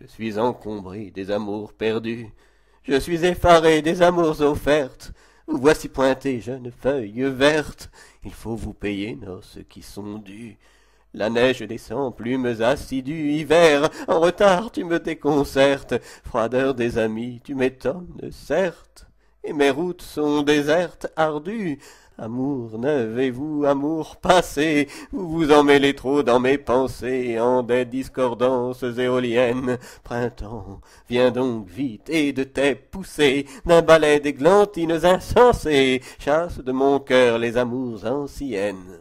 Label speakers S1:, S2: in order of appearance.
S1: Je suis encombré des amours perdus, je suis effaré des amours offertes. Vous voici pointé, jeunes feuilles vertes, il faut vous payer noces qui sont dues. La neige descend, plumes assidues, hiver, en retard tu me déconcertes, froideur des amis, tu m'étonnes, certes et mes routes sont désertes, ardues. Amour nevez et vous, amour passé, vous vous emmêlez trop dans mes pensées en des discordances éoliennes.
S2: Printemps,
S1: viens donc vite et de tes poussées d'un balai d'églantines insensées, chasse de mon cœur les amours anciennes.